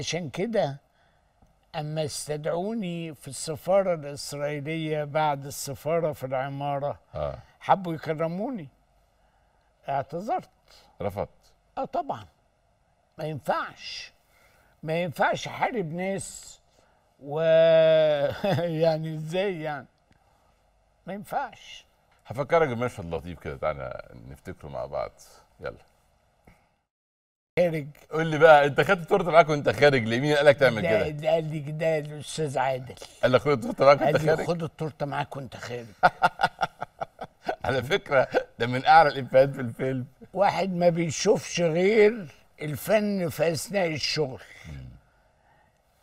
عشان كده أما استدعوني في السفارة الإسرائيلية بعد السفارة في العمارة آه. حبوا يكرموني اعتذرت رفضت اه طبعا ما ينفعش ما ينفعش احارب ناس و يعني ازاي يعني ما ينفعش هفكرك بمشهد لطيف كده تعالى نفتكره مع بعض يلا خارج قول لي بقى انت خدت التورته معاك وانت خارج ليه؟ مين قال لك تعمل كده؟ ده قال لي ده الاستاذ عادل قال لك خد التورته معاك وانت خارج؟ قال خد التورته معاك وانت خارج على فكره ده من اعلى الافيهات في الفيلم واحد ما بيشوفش غير الفن في اثناء الشغل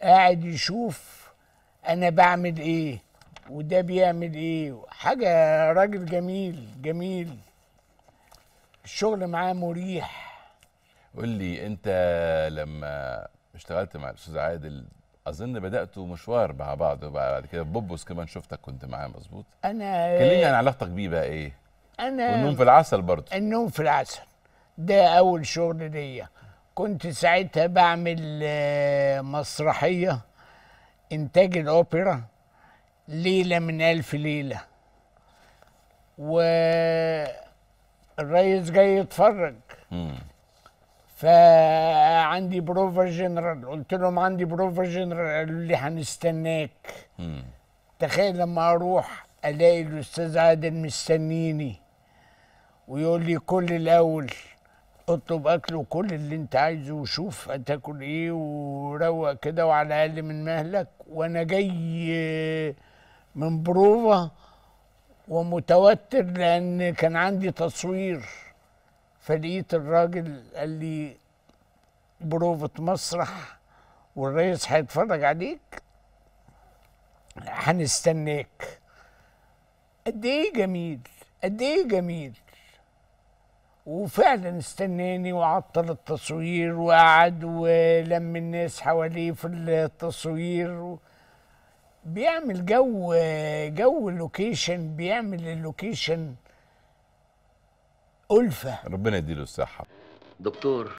قاعد يشوف انا بعمل ايه وده بيعمل ايه حاجه راجل جميل جميل الشغل معاه مريح قول لي انت لما اشتغلت مع الاستاذ عادل اظن بداتوا مشوار مع بعض وبعد كده بوبوس كمان شفتك كنت معاه مظبوط انا كلمني عن علاقتك بيه بقى ايه انا والنوم في العسل برضه النوم في العسل ده اول شغل ليا كنت ساعتها بعمل آه، مسرحيه انتاج الاوبرا ليله من الف ليله والريس جاي يتفرج فعندي بروفا جنرال قلت لهم عندي بروفا جنرال قالوا لي هنستناك تخيل لما اروح الاقي الاستاذ عادل مستنيني ويقول لي كل الاول اطلب اكل وكل اللي انت عايزه وشوف هتاكل ايه وروق كده وعلى الاقل من مهلك وانا جاي من بروفا ومتوتر لان كان عندي تصوير فلقيت الراجل قال لي بروفة مسرح والرئيس هيتفرج عليك هنستناك قد ايه جميل قد ايه جميل وفعلا استناني وعطل التصوير وقعد ولم الناس حواليه في التصوير بيعمل جو جو لوكيشن بيعمل اللوكيشن ألفة ربنا يديله الصحة دكتور